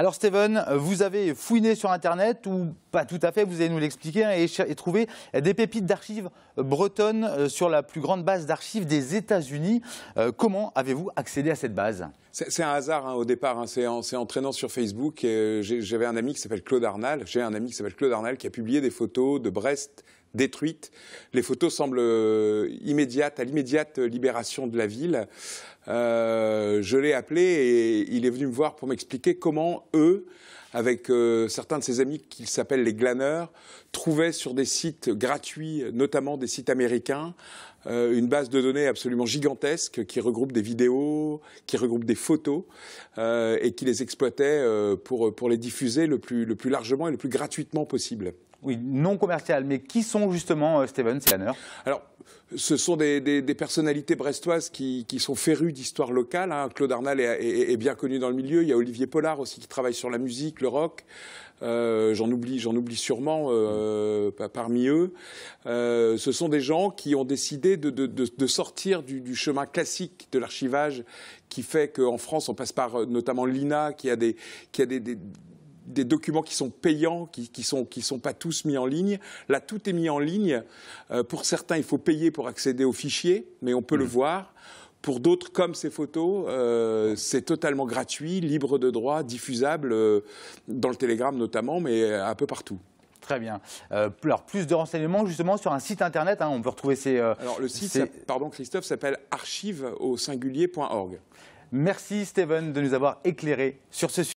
Alors Steven, vous avez fouiné sur Internet, ou pas tout à fait, vous allez nous l'expliquer, hein, et, trouvé des pépites d'archives bretonnes euh, sur la plus grande base d'archives des États-Unis. Euh, comment avez-vous accédé à cette base C'est un hasard hein, au départ, hein. c'est en, sur Facebook. Euh, j'avais un ami qui s'appelle Claude Arnal, j'ai un ami qui s'appelle Claude Arnal qui a publié des photos de Brest détruite. Les photos semblent euh, immédiates, à l'immédiate libération de la ville. Euh, je l'ai appelé et il est venu me voir pour m'expliquer comment eux avec euh, certains de ses amis qu'ils s'appellent les glaneurs, trouvaient sur des sites gratuits, notamment des sites américains, euh, une base de données absolument gigantesque qui regroupe des vidéos, qui regroupe des photos euh, et qui les exploitait pour, pour les diffuser le plus, le plus largement et le plus gratuitement possible. Oui, non commercial, mais qui sont justement Steven Glaneur Alors, ce sont des, des, personnalités brestoises qui, qui sont férues d'histoire locale. Hein. Claude Arnal est, bien connu dans le milieu. Il y a Olivier Pollard aussi qui travaille sur la musique le rock. Euh, j'en oublie, j'en oublie sûrement euh, parmi eux. Euh, ce sont des gens qui ont décidé de, sortir du, chemin classique de l'archivage, qui fait qu'en France on passe par notamment l'INA, qui a des, a des, documents qui sont payants, qui, ne sont qui sont pas tous mis en ligne. Là, tout est mis en ligne. pour certains, il faut payer pour accéder aux fichiers, mais on peut le mmh. voir. Pour d'autres, comme ces photos, euh, c'est totalement gratuit, libre de droit, diffusable, euh, dans le Telegram notamment, mais un peu partout. Très bien. Euh, alors, plus de renseignements justement sur un site internet. Hein, on peut retrouver ces. alors, le site, pardon Christophe, s'appelle archive singulier.org. Merci Steven de nous avoir éclairé sur ce sujet.